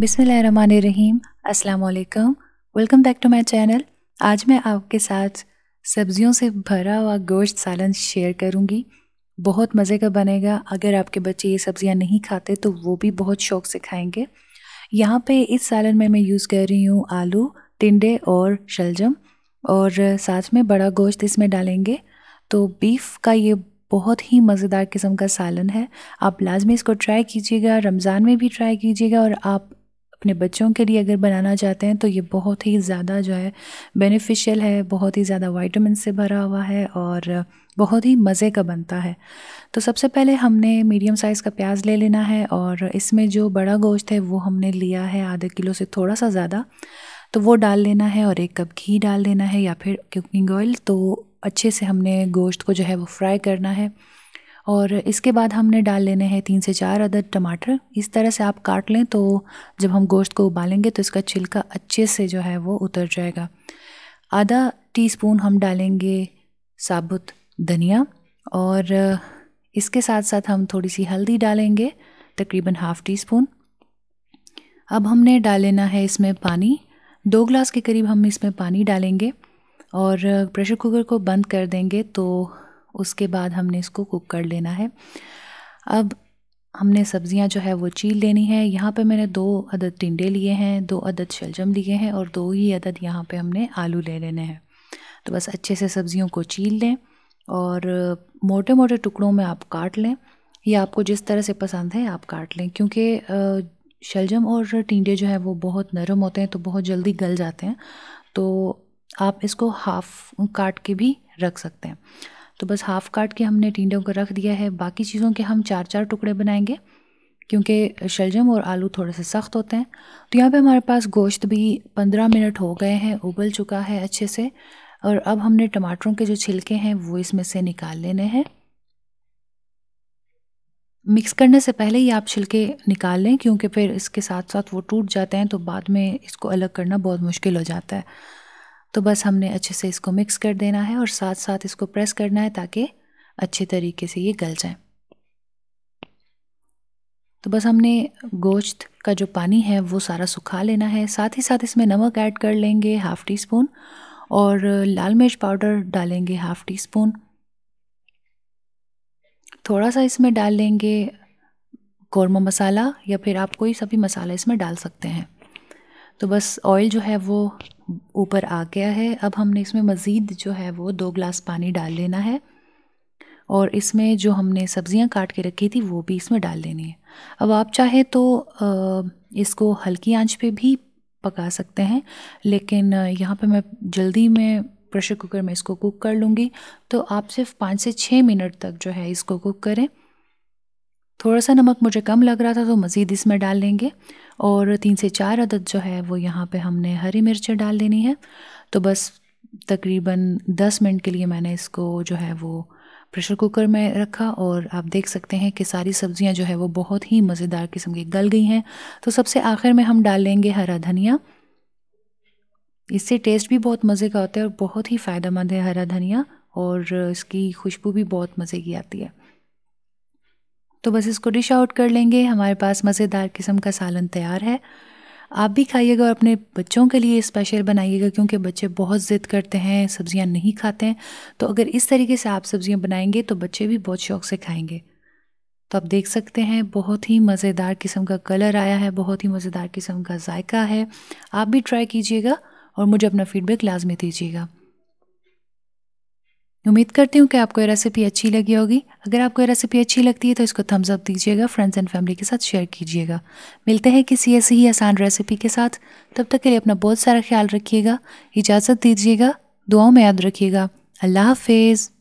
बिसमीम अस्सलाम welcome back to my channel आज मैं आपके साथ सब्जियों से भरा हुआ गोश्त सालन शेयर करूंगी बहुत मज़े का बनेगा अगर आपके बच्चे ये सब्ज़ियाँ नहीं खाते तो वो भी बहुत शौक से खाएंगे यहाँ पे इस सालन में मैं यूज़ कर रही हूँ आलू टिंडे और शलजम और साथ में बड़ा गोश्त इसमें डालेंगे तो बीफ का ये बहुत ही मज़ेदार किस्म का सालन है आप लाजमी इसको ट्राई कीजिएगा रमज़ान में भी ट्राई कीजिएगा और आप अपने बच्चों के लिए अगर बनाना चाहते हैं तो ये बहुत ही ज़्यादा जो है बेनिफिशियल है बहुत ही ज़्यादा वाइटमिन से भरा हुआ है और बहुत ही मज़े का बनता है तो सबसे पहले हमने मीडियम साइज़ का प्याज ले लेना है और इसमें जो बड़ा गोश्त है वो हमने लिया है आधे किलो से थोड़ा सा ज़्यादा तो वो डाल लेना है और एक कप घी डाल देना है या फिर कुकिंग ऑयल तो अच्छे से हमने गोश्त को जो है वो फ्राई करना है और इसके बाद हमने डाल लेने हैं तीन से चार अदद टमाटर इस तरह से आप काट लें तो जब हम गोश्त को उबालेंगे तो इसका छिलका अच्छे से जो है वो उतर जाएगा आधा टीस्पून हम डालेंगे साबुत धनिया और इसके साथ साथ हम थोड़ी सी हल्दी डालेंगे तकरीबन हाफ़ टी स्पून अब हमने डाल लेना है इसमें पानी दो ग्लास के करीब हम इसमें पानी डालेंगे और प्रेशर कुकर को बंद कर देंगे तो उसके बाद हमने इसको कुक कर लेना है अब हमने सब्ज़ियाँ जो है वो चील लेनी है यहाँ पे मैंने दो अदद टिंडे लिए हैं दो अदद शलजम लिए हैं और दो ही अदद यहाँ पे हमने आलू ले लेने हैं तो बस अच्छे से सब्ज़ियों को चील लें और मोटे मोटे टुकड़ों में आप काट लें या आपको जिस तरह से पसंद है आप काट लें क्योंकि शलजम और टिंडे जो है वो बहुत नरम होते हैं तो बहुत जल्दी गल जाते हैं तो आप इसको हाफ काट के भी रख सकते हैं तो बस हाफ़ काट के हमने टिंडों को रख दिया है बाकी चीज़ों के हम चार चार टुकड़े बनाएंगे क्योंकि शलजम और आलू थोड़े से सख्त होते हैं तो यहाँ पे हमारे पास गोश्त भी पंद्रह मिनट हो गए हैं उबल चुका है अच्छे से और अब हमने टमाटरों के जो छिलके हैं वो इसमें से निकाल लेने हैं मिक्स करने से पहले ही आप छिलके निकाल लें क्योंकि फिर इसके साथ साथ वो टूट जाते हैं तो बाद में इसको अलग करना बहुत मुश्किल हो जाता है तो बस हमने अच्छे से इसको मिक्स कर देना है और साथ साथ इसको प्रेस करना है ताकि अच्छे तरीके से ये गल जाए तो बस हमने गोश्त का जो पानी है वो सारा सुखा लेना है साथ ही साथ इसमें नमक ऐड कर लेंगे हाफ़ टी स्पून और लाल मिर्च पाउडर डालेंगे हाफ़ टी स्पून थोड़ा सा इसमें डाल लेंगे कौरमा मसाला या फिर आप कोई सभी मसाला इसमें डाल सकते हैं तो बस ऑयल जो है वो ऊपर आ गया है अब हमने इसमें मज़ीद जो है वो दो ग्लास पानी डाल लेना है और इसमें जो हमने सब्ज़ियाँ काट के रखी थी वो भी इसमें डाल देनी है अब आप चाहे तो इसको हल्की आंच पे भी पका सकते हैं लेकिन यहाँ पे मैं जल्दी में प्रेशर कुकर में इसको कुक कर लूँगी तो आप सिर्फ पाँच से छः मिनट तक जो है इसको कुक करें थोड़ा सा नमक मुझे कम लग रहा था तो मज़ीद इसमें डाल लेंगे और तीन से चार अदद जो है वो यहाँ पे हमने हरी मिर्चें डाल देनी है तो बस तकरीबन दस मिनट के लिए मैंने इसको जो है वो प्रेशर कुकर में रखा और आप देख सकते हैं कि सारी सब्ज़ियाँ जो है वो बहुत ही मज़ेदार किस्म की गल गई हैं तो सबसे आखिर में हम डाल लेंगे हरा धनिया इससे टेस्ट भी बहुत मज़े का होता है और बहुत ही फ़ायदेमंद है हरा धनिया और इसकी खुशबू भी बहुत मज़े की आती है तो बस इसको डिश आउट कर लेंगे हमारे पास मज़ेदार किस्म का सालन तैयार है आप भी खाइएगा और अपने बच्चों के लिए स्पेशल बनाइएगा क्योंकि बच्चे बहुत ज़िद करते हैं सब्ज़ियाँ नहीं खाते हैं तो अगर इस तरीके से आप सब्ज़ियाँ बनाएंगे तो बच्चे भी बहुत शौक से खाएंगे तो आप देख सकते हैं बहुत ही मज़ेदार किस्म का कलर आया है बहुत ही मज़ेदार किस्म का जायका है आप भी ट्राई कीजिएगा और मुझे अपना फीडबैक लाजमी दीजिएगा उम्मीद करती हूँ कि आपको ये रेसिपी अच्छी लगी होगी अगर आपको ये रेसिपी अच्छी लगती है तो इसको थम्स अप दीजिएगा फ्रेंड्स एंड फैमिली के साथ शेयर कीजिएगा मिलते हैं किसी ऐसी ही आसान रेसिपी के साथ तब तक के लिए अपना बहुत सारा ख्याल रखिएगा इजाज़त दीजिएगा दुआओं में याद रखिएगा अल्लाह हाफिज़